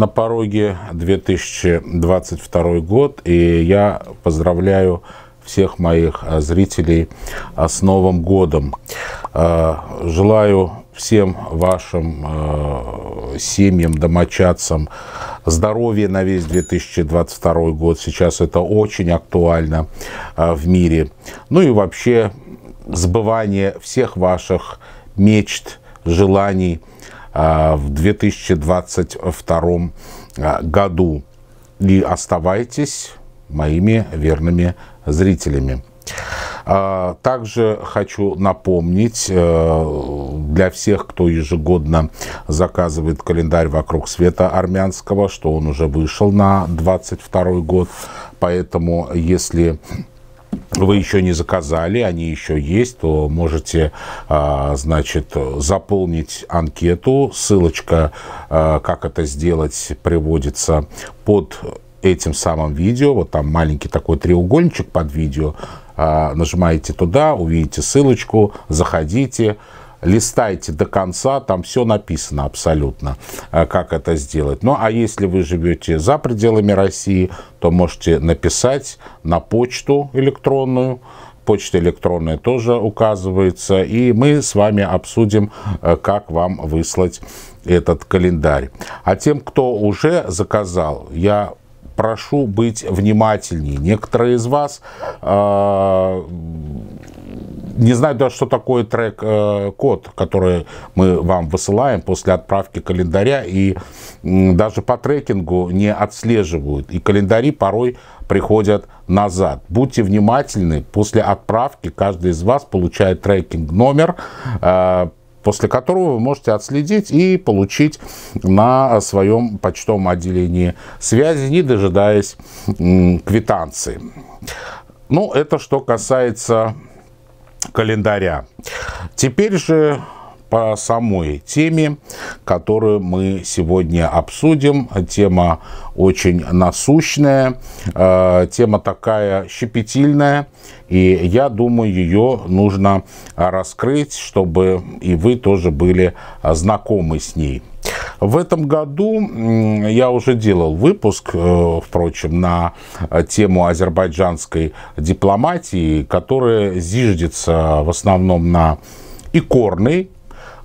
на пороге 2022 год, и я поздравляю всех моих э, зрителей э, с Новым годом. Э, желаю всем вашим семьям, домочадцам здоровья на весь 2022 год. Сейчас это очень актуально в мире. Ну и вообще сбывание всех ваших мечт, желаний, а, в 2022 а, году. И оставайтесь моими верными зрителями. А, также хочу напомнить э, для всех, кто ежегодно заказывает календарь «Вокруг света» армянского, что он уже вышел на 22 год. Поэтому, если вы еще не заказали, они еще есть, то можете, а, значит, заполнить анкету. Ссылочка, а, как это сделать, приводится под этим самым видео. Вот там маленький такой треугольничек под видео. А, нажимаете туда, увидите ссылочку, заходите, листайте до конца, там все написано абсолютно, э, как это сделать. Ну, а если вы живете за пределами России, то можете написать на почту электронную, почта электронная тоже указывается, и мы с вами обсудим, э, как вам выслать этот календарь. А тем, кто уже заказал, я прошу быть внимательнее. Некоторые из вас э, не знают даже, что такое трек-код, э, который мы вам высылаем после отправки календаря, и э, даже по трекингу не отслеживают, и календари порой приходят назад. Будьте внимательны, после отправки каждый из вас получает трекинг-номер, э, после которого вы можете отследить и получить на своем почтовом отделении связи, не дожидаясь квитанции. Ну, это что касается календаря. Теперь же по самой теме, которую мы сегодня обсудим. Тема очень насущная, э, тема такая щепетильная, и я думаю, ее нужно раскрыть, чтобы и вы тоже были знакомы с ней. В этом году я уже делал выпуск, э, впрочем, на тему азербайджанской дипломатии, которая зиждется в основном на икорной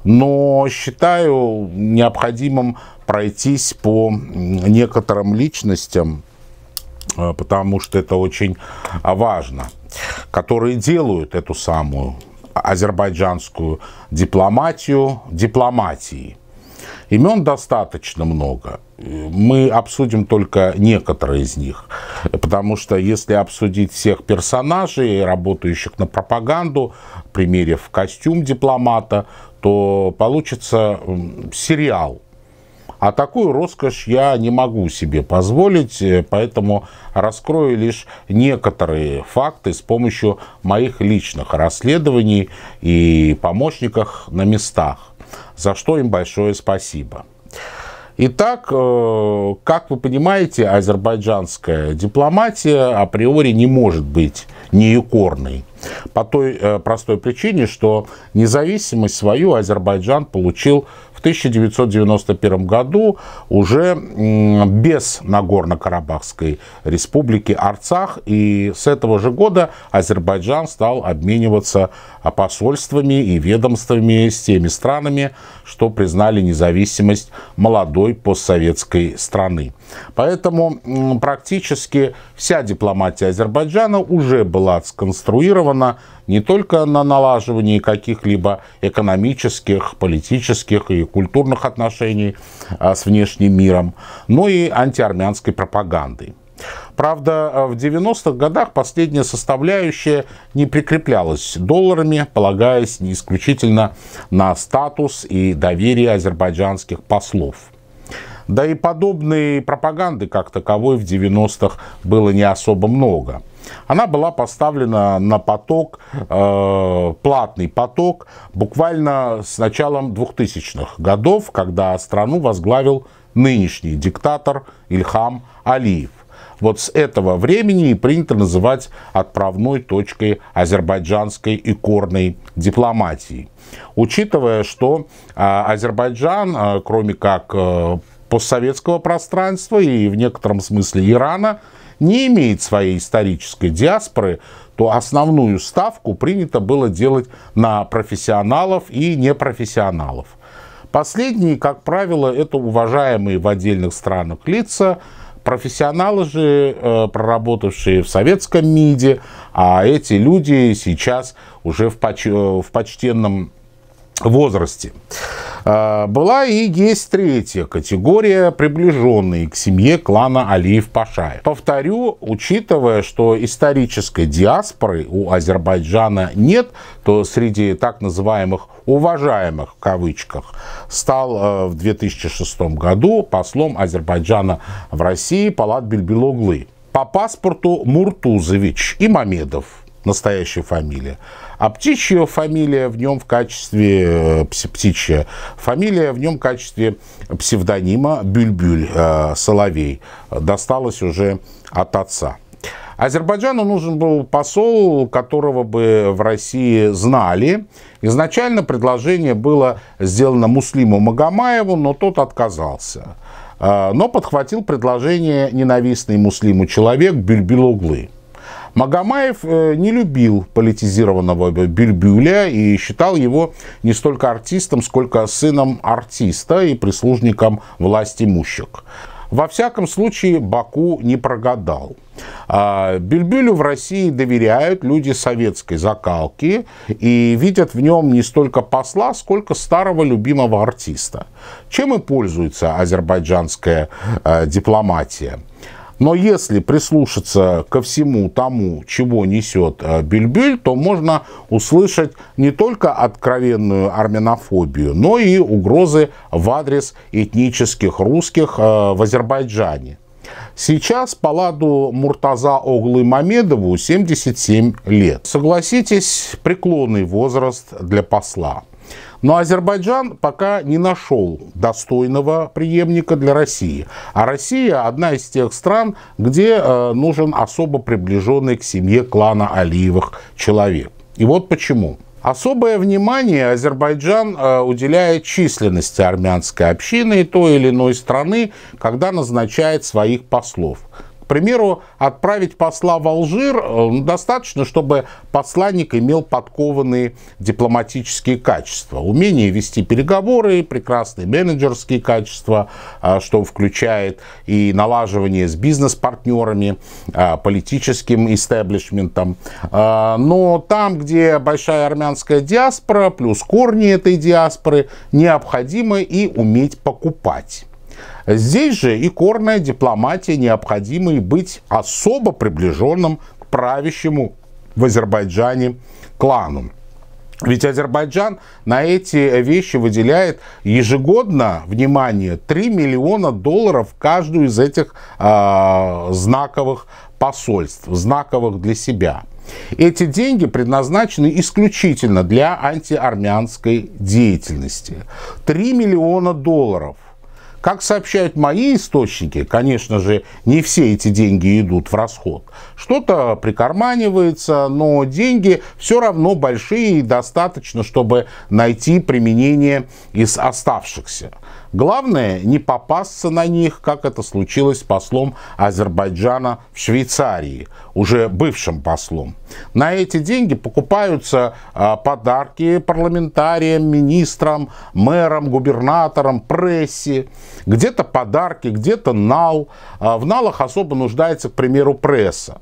но считаю необходимым пройтись по некоторым личностям, э, потому что это очень важно, которые делают эту самую азербайджанскую дипломатию дипломатией. Имен достаточно много. Мы обсудим только некоторые из них. Потому что если обсудить всех персонажей, работающих на пропаганду, примерив костюм дипломата, то получится сериал. А такую роскошь я не могу себе позволить, э, поэтому раскрою лишь некоторые факты с помощью моих личных расследований и помощников на местах, за что им большое спасибо. Итак, э, как вы понимаете, азербайджанская дипломатия априори не может быть неюкорной. По той э, простой причине, что независимость свою Азербайджан получил 1991 году уже без Нагорно-Карабахской республики Арцах. И с этого же года Азербайджан стал обмениваться посольствами и ведомствами с теми странами, что признали независимость молодой постсоветской страны. Поэтому практически вся дипломатия Азербайджана уже была сконструирована не только на налаживании каких-либо экономических, политических и культурных отношений а, с внешним миром, но и антиармянской пропагандой. Правда, а, в 90-х годах последняя составляющая не прикреплялась долларами, полагаясь не исключительно на статус и доверие азербайджанских послов. Да и подобной пропаганды как таковой в 90-х было не особо много – она была поставлена на поток, э, платный поток, буквально с началом 2000-х годов, когда страну возглавил нынешний диктатор Ильхам Алиев. Вот с этого времени принято называть отправной точкой азербайджанской икорной дипломатии. Учитывая, что э, Азербайджан, э, кроме как э, постсоветского пространства и в некотором смысле Ирана не имеет своей исторической диаспоры, то основную ставку принято было делать на профессионалов и непрофессионалов. Последние, как правило, это уважаемые в отдельных странах лица, профессионалы же, э, проработавшие в советском МИДе, а эти люди сейчас уже в, поч э, в почтенном возрасте. А, была и есть третья категория, приближенные к семье клана Алиев Пашаев. Повторю, учитывая, что исторической диаспоры у Азербайджана нет, то среди так называемых уважаемых в кавычках стал э, в 2006 году послом Азербайджана в России Палат Бельбилоглы. По паспорту Муртузович и Мамедов настоящая фамилия. А птичья фамилия в нем в качестве, э, птичья фамилия в нем в качестве псевдонима Бюльбюль, э, Соловей, досталась уже от отца. Азербайджану нужен был посол, которого бы в России знали. Изначально предложение было сделано Муслиму Магомаеву, но тот отказался. Э, но подхватил предложение ненавистный Муслиму человек Бюльбюл Углы. Магомаев э, не любил политизированного Бельбюля и считал его не столько артистом, сколько сыном артиста и прислужником власти имущих. Во всяком случае, Баку не прогадал. А, Бельбюлю в России доверяют люди советской закалки и видят в нем не столько посла, сколько старого любимого артиста. Чем и пользуется азербайджанская э, дипломатия – но если прислушаться ко всему тому, чего несет э, Бельбель, то можно услышать не только откровенную арменофобию, но и угрозы в адрес этнических русских э, в Азербайджане. Сейчас Паладу Муртаза Оглы Мамедову 77 лет. Согласитесь, преклонный возраст для посла. Но Азербайджан пока не нашел достойного преемника для России. А Россия одна из тех стран, где э, нужен особо приближенный к семье клана Алиевых человек. И вот почему. Особое внимание Азербайджан э, уделяет численности армянской общины и той или иной страны, когда назначает своих послов. К примеру, отправить посла в Алжир э, достаточно, чтобы посланник имел подкованные дипломатические качества, умение вести переговоры, прекрасные менеджерские качества, а, что включает и налаживание с бизнес-партнерами, а, политическим истеблишментом. А, но там, где большая армянская диаспора, плюс корни этой диаспоры, необходимо и уметь покупать. Здесь же и корная дипломатия необходима и быть особо приближенным к правящему в Азербайджане клану. Ведь Азербайджан на эти вещи выделяет ежегодно, внимание, 3 миллиона долларов каждую из этих э, знаковых посольств, знаковых для себя. Эти деньги предназначены исключительно для антиармянской деятельности. 3 миллиона долларов как сообщают мои источники, конечно же, не все эти деньги идут в расход. Что-то прикарманивается, но деньги все равно большие и достаточно, чтобы найти применение из оставшихся. Главное не попасться на них, как это случилось с послом Азербайджана в Швейцарии, уже бывшим послом. На эти деньги покупаются а, подарки парламентариям, министрам, мэрам, губернаторам, прессе. Где-то подарки, где-то нал. А, в налах особо нуждается, к примеру, пресса.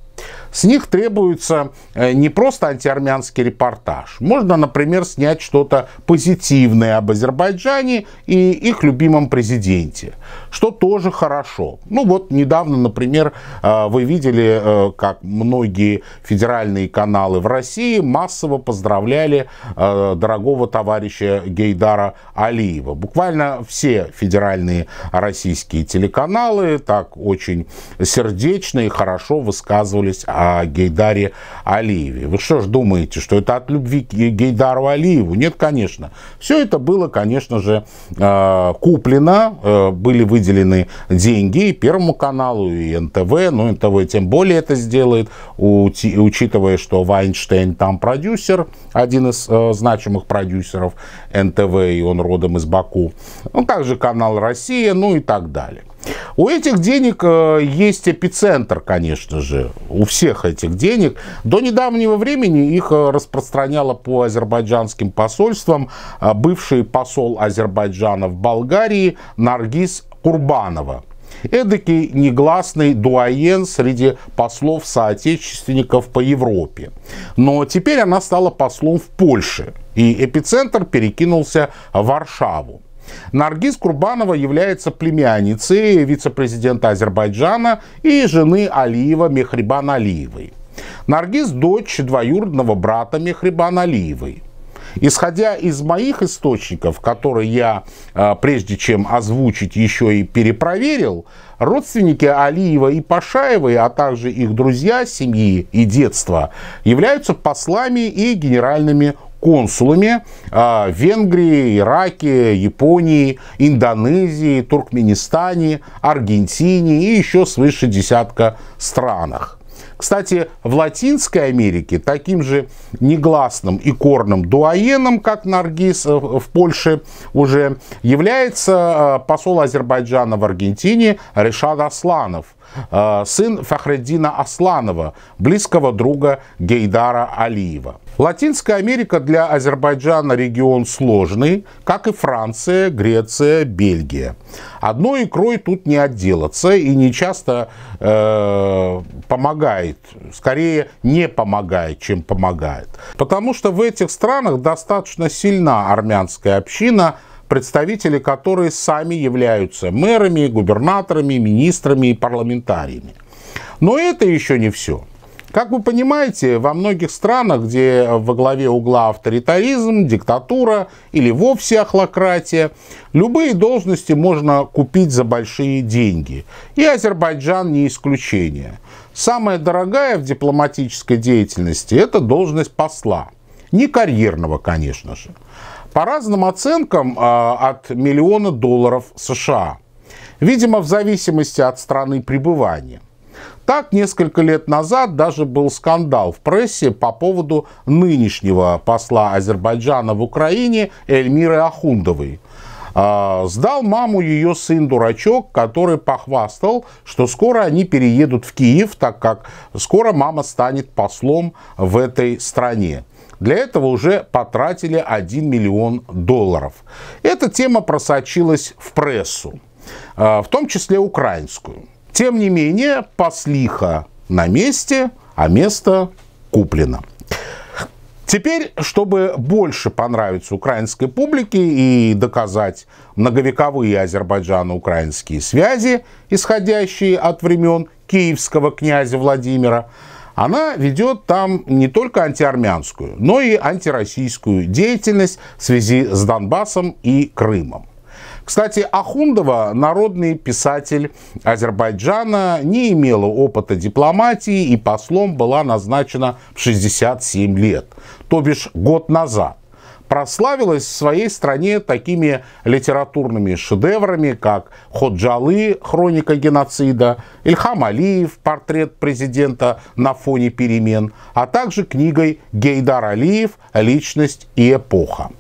С них требуется э, не просто антиармянский репортаж. Можно, например, снять что-то позитивное об Азербайджане и их любимом президенте, что тоже хорошо. Ну вот недавно, например, э, вы видели, э, как многие федеральные каналы в России массово поздравляли дорогого товарища Гейдара Алиева. Буквально все федеральные российские телеканалы так очень сердечно и хорошо высказывались о о Гейдаре Алиеве. Вы что ж думаете, что это от любви к Гейдару Алиеву? Нет, конечно. Все это было, конечно же, э, куплено, э, были выделены деньги и Первому каналу, и НТВ, ну НТВ тем более это сделает, учитывая, что Вайнштейн там продюсер, один из э, значимых продюсеров НТВ, и он родом из Баку. Ну, также канал «Россия», ну и так далее. У этих денег э, есть эпицентр, конечно же, у всех этих денег. До недавнего времени их э, распространяло по азербайджанским посольствам э, бывший посол Азербайджана в Болгарии Наргиз Курбанова эдакий негласный дуаен среди послов-соотечественников по Европе. Но теперь она стала послом в Польше, и эпицентр перекинулся в Варшаву. Наргиз Курбанова является племянницей вице-президента Азербайджана и жены Алиева Мехрибан Алиевой. Наргиз – дочь двоюродного брата Мехрибан Алиевой. Исходя из моих источников, которые я, э, прежде чем озвучить, еще и перепроверил, родственники Алиева и Пашаевой, а также их друзья семьи и детства, являются послами и генеральными консулами а, Венгрии, Ираке, Японии, Индонезии, Туркменистане, Аргентине и еще свыше десятка странах. Кстати, в Латинской Америке таким же негласным и корным дуаеном, как Наргиз э, в Польше уже, является э, посол Азербайджана в Аргентине Решад Асланов – а, сын Фахреддина Асланова, близкого друга Гейдара Алиева. Латинская Америка для Азербайджана регион сложный, как и Франция, Греция, Бельгия. Одной икрой тут не отделаться и не часто э, помогает, скорее не помогает, чем помогает. Потому что в этих странах достаточно сильна армянская община – представители которые сами являются мэрами, губернаторами, министрами и парламентариями. Но это еще не все. Как вы понимаете, во многих странах, где во главе угла авторитаризм, диктатура или вовсе охлократия, любые должности можно купить за большие деньги. И Азербайджан не исключение. Самая дорогая в дипломатической деятельности – это должность посла. Не карьерного, конечно же. По разным оценкам, а, от миллиона долларов США. Видимо, в зависимости от страны пребывания. Так, несколько лет назад даже был скандал в прессе по поводу нынешнего посла Азербайджана в Украине Эльмиры Ахундовой. А, сдал маму ее сын дурачок, который похвастал, что скоро они переедут в Киев, так как скоро мама станет послом в этой стране. Для этого уже потратили 1 миллион долларов. Эта тема просочилась в прессу, а, в том числе украинскую. Тем не менее, послиха на месте, а место куплено. Теперь, чтобы больше понравиться украинской публике и доказать многовековые азербайджано-украинские связи, исходящие от времен киевского князя Владимира, она ведет там не только антиармянскую, но и антироссийскую деятельность в связи с Донбассом и Крымом. Кстати, Ахундова, народный писатель Азербайджана, не имела опыта дипломатии и послом была назначена в 67 лет, то бишь год назад прославилась в своей стране такими литературными шедеврами, как Ходжалы, хроника геноцида, Ильхам Алиев, портрет президента на фоне перемен, а также книгой Гейдар Алиев «Личность и эпоха».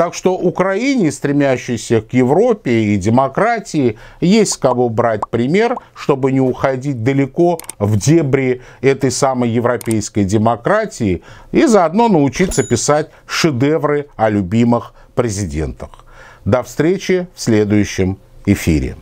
Так что Украине, стремящейся к Европе и демократии, есть с кого брать пример, чтобы не уходить далеко в дебри этой самой европейской демократии и заодно научиться писать шедевры о любимых президентах. До встречи в следующем эфире.